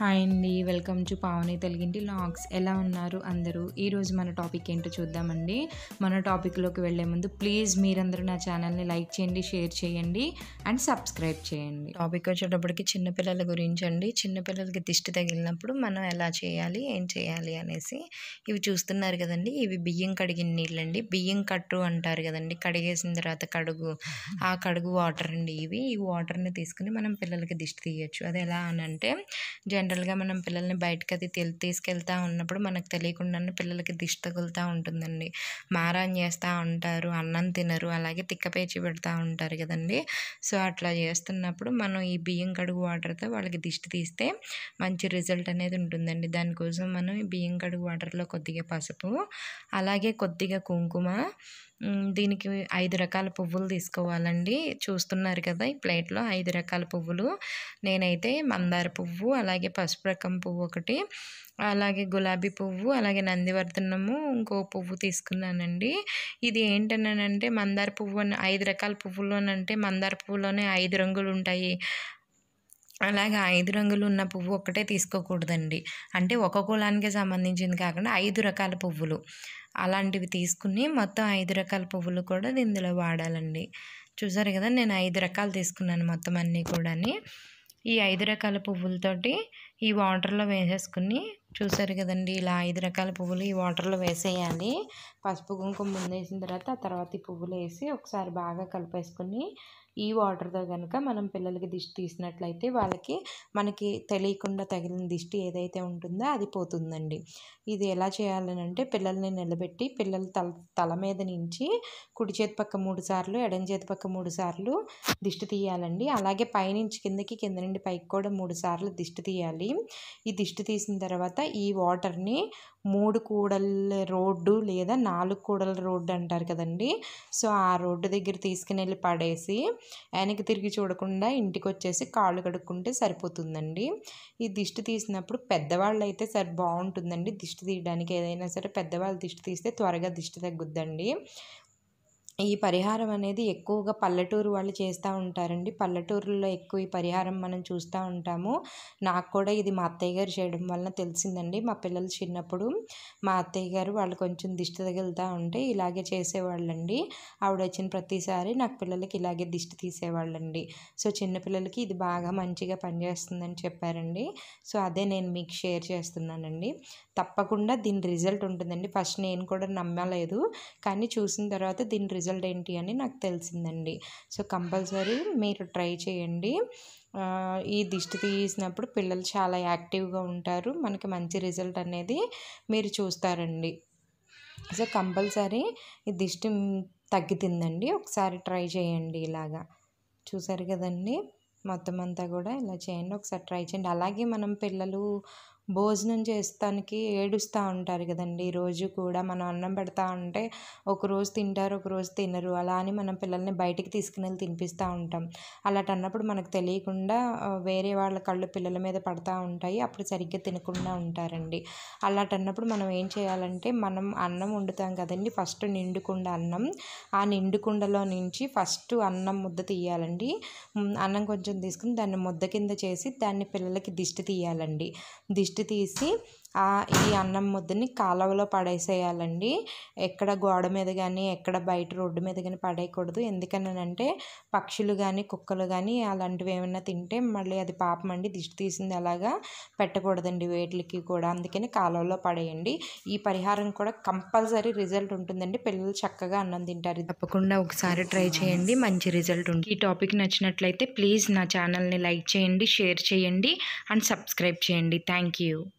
hi అండి welcome to Pavani తెలిగింటి vlogs ఎలా ఉన్నారు అందరూ ఈరోజు మన టాపిక్ ఏంటో చూద్దామండి మన టాపిక్లోకి వెళ్ళే ముందు ప్లీజ్ మీరందరూ నా ఛానల్ని లైక్ చేయండి షేర్ చేయండి అండ్ సబ్స్క్రైబ్ చేయండి టాపిక్ వచ్చేటప్పటికి చిన్నపిల్లల గురించి అండి చిన్నపిల్లలకి దిష్టి తగిలినప్పుడు మనం ఎలా చేయాలి ఏం చేయాలి అనేసి ఇవి చూస్తున్నారు కదండి ఇవి బియ్యం కడిగిన నీళ్ళండి బియ్యం కట్టు అంటారు కదండి కడిగేసిన తర్వాత కడుగు ఆ కడుగు వాటర్ అండి ఇవి ఈ వాటర్ని తీసుకుని మనం పిల్లలకి దిష్టి తీయచ్చు అది ఎలా అని అంటే జన జనరల్గా మనం పిల్లల్ని బయటకు అది తీసుకెళ్తూ ఉన్నప్పుడు మనకు తెలియకుండానే పిల్లలకి దిష్టి తగులుతూ ఉంటుందండి మారాన్ చేస్తూ ఉంటారు అన్నం తినరు అలాగే తిక్కపేచి పెడతా ఉంటారు కదండి సో అట్లా చేస్తున్నప్పుడు మనం ఈ బియ్యం కడుగు వాటర్తో వాళ్ళకి దిష్టి తీస్తే మంచి రిజల్ట్ అనేది ఉంటుందండి దానికోసం మనం ఈ బియ్యం కడుగు వాటర్లో కొద్దిగా పసుపు అలాగే కొద్దిగా కుంకుమ దీనికి ఐదు రకాల పువ్వులు తీసుకోవాలండి చూస్తున్నారు కదా ఈ ప్లేట్లో ఐదు రకాల పువ్వులు నేనైతే మందార పువ్వు అలాగే పసుపు రకం పువ్వు ఒకటి అలాగే గులాబీ పువ్వు అలాగే నందివర్ధనము ఇంకో పువ్వు తీసుకున్నానండి ఇది ఏంటనంటే మందార పువ్వు అని ఐదు రకాల పువ్వులోనంటే మందార పువ్వులోనే ఐదు రంగులు ఉంటాయి అలాగే ఐదు రంగులు ఉన్న పువ్వు ఒకటే తీసుకోకూడదండి అంటే ఒక కులానికి సంబంధించింది కాకుండా ఐదు రకాల పువ్వులు అలాంటివి తీసుకుని మొత్తం ఐదు రకాల పువ్వులు కూడా ఇందులో వాడాలండి చూసారు కదా నేను ఐదు రకాలు తీసుకున్నాను మొత్తం అన్నీ కూడా ఈ ఐదు రకాల పువ్వులతోటి ఈ వాటర్లో వేసేసుకుని చూసారు కదండి ఇలా ఐదు రకాల పువ్వులు ఈ వాటర్లో వేసేయాలి పసుపు కుంకుమ ముందేసిన తర్వాత ఆ తర్వాత ఈ పువ్వులు వేసి ఒకసారి బాగా కలిపేసుకుని ఈ వాటర్తో కనుక మనం పిల్లలకి దిష్టి తీసినట్లయితే వాళ్ళకి మనకి తెలియకుండా తగిలిన దిష్టి ఏదైతే ఉంటుందో అది పోతుందండి ఇది ఎలా అంటే పిల్లల్ని నిలబెట్టి పిల్లల తల తల మీద నుంచి కుడి చేతి పక్క మూడు సార్లు ఎడం చేతి పక్క మూడు సార్లు దిష్టి తీయాలండి అలాగే పైనుంచి కిందకి కింద నుండి పైకి కూడా మూడు సార్లు దిష్టి తీయాలి ఈ దిష్టి తీసిన తర్వాత ఈ వాటర్ని మూడు కూడల రోడ్డు లేదా నాలుగు కూడల రోడ్డు అంటారు కదండి సో ఆ రోడ్డు దగ్గర తీసుకుని వెళ్ళి పడేసి వెనక్కి తిరిగి చూడకుండా ఇంటికి వచ్చేసి కాళ్ళు కడుక్కుంటే సరిపోతుందండి ఈ దిష్టి తీసినప్పుడు పెద్దవాళ్ళు అయితే సరే బాగుంటుందండి దిష్టి తీయడానికి ఏదైనా సరే పెద్దవాళ్ళు దిష్టి తీస్తే త్వరగా దిష్టి తగ్గుద్దండి ఈ పరిహారం అనేది ఎక్కువగా పల్లెటూరు వాళ్ళు చేస్తూ ఉంటారండి పల్లెటూరులో ఎక్కువ ఈ పరిహారం మనం చూస్తూ ఉంటాము నాకు కూడా ఇది మా అత్తయ్య గారు చేయడం వలన తెలిసిందండి మా పిల్లలు చిన్నప్పుడు మా అత్తయ్య గారు వాళ్ళు కొంచెం దిష్టి తగులుతూ ఉంటే ఇలాగే చేసేవాళ్ళండి ఆవిడ వచ్చిన ప్రతిసారి నాకు పిల్లలకి ఇలాగే దిష్టి తీసేవాళ్ళండి సో చిన్నపిల్లలకి ఇది బాగా మంచిగా పనిచేస్తుందని చెప్పారండి సో అదే నేను మీకు షేర్ చేస్తున్నానండి తప్పకుండా దీని రిజల్ట్ ఉంటుందండి ఫస్ట్ నేను కూడా నమ్మలేదు కానీ చూసిన తర్వాత దీని రిజల్ట్ రిజల్ట్ ఏంటి అని నాకు తెలిసిందండి సో కంపల్సరీ మీరు ట్రై చేయండి ఈ దిష్టి తీసినప్పుడు పిల్లలు చాలా యాక్టివ్గా ఉంటారు మనకి మంచి రిజల్ట్ అనేది మీరు చూస్తారండి సో కంపల్సరీ ఈ దిష్టి తగ్గుతుందండి ఒకసారి ట్రై చేయండి ఇలాగా చూసారు కదండి మొత్తం అంతా కూడా ఇలా చేయండి ఒకసారి ట్రై చేయండి అలాగే మనం పిల్లలు భోజనం చేస్తానికి ఏడుస్తూ ఉంటారు కదండి రోజు కూడా మనం అన్నం పెడతా ఉంటే ఒకరోజు తింటారు ఒకరోజు తినరు అలా అని మనం పిల్లల్ని బయటికి తీసుకుని వెళ్ళి తినిపిస్తూ ఉంటాం అన్నప్పుడు మనకు తెలియకుండా వేరే వాళ్ళ కళ్ళు పిల్లల మీద పడతా ఉంటాయి అప్పుడు సరిగ్గా తినకుండా ఉంటారండి అలాంటి అన్నప్పుడు మనం ఏం చేయాలంటే మనం అన్నం వండుతాం కదండి ఫస్ట్ నిండుకుండా అన్నం ఆ నిండుకుండలో నుంచి ఫస్ట్ అన్నం ముద్ద తీయాలండి అన్నం కొంచెం తీసుకుని దాన్ని ముద్ద కింద చేసి దాన్ని పిల్లలకి దిష్టి తీయాలండి దిష్టి దిష్టి తీసి ఈ అన్నం ముద్దని కాలువలో పడేసేయాలండి ఎక్కడ గోడ మీద కానీ ఎక్కడ బయట రోడ్డు మీద కానీ పడేయకూడదు అంటే పక్షులు కానీ కుక్కలు కానీ అలాంటివి ఏమైనా తింటే మళ్ళీ అది పాపం అండి దిష్టి తీసింది అలాగా పెట్టకూడదండి వేటికి కూడా అందుకని కాలువలో పడేయండి ఈ పరిహారం కూడా కంపల్సరీ రిజల్ట్ ఉంటుందండి పిల్లలు చక్కగా అన్నం తింటారు తప్పకుండా ఒకసారి ట్రై చేయండి మంచి రిజల్ట్ ఉంటుంది ఈ టాపిక్ నచ్చినట్లయితే ప్లీజ్ నా ఛానల్ని లైక్ చేయండి షేర్ చేయండి అండ్ సబ్స్క్రైబ్ చేయండి థ్యాంక్ యూ you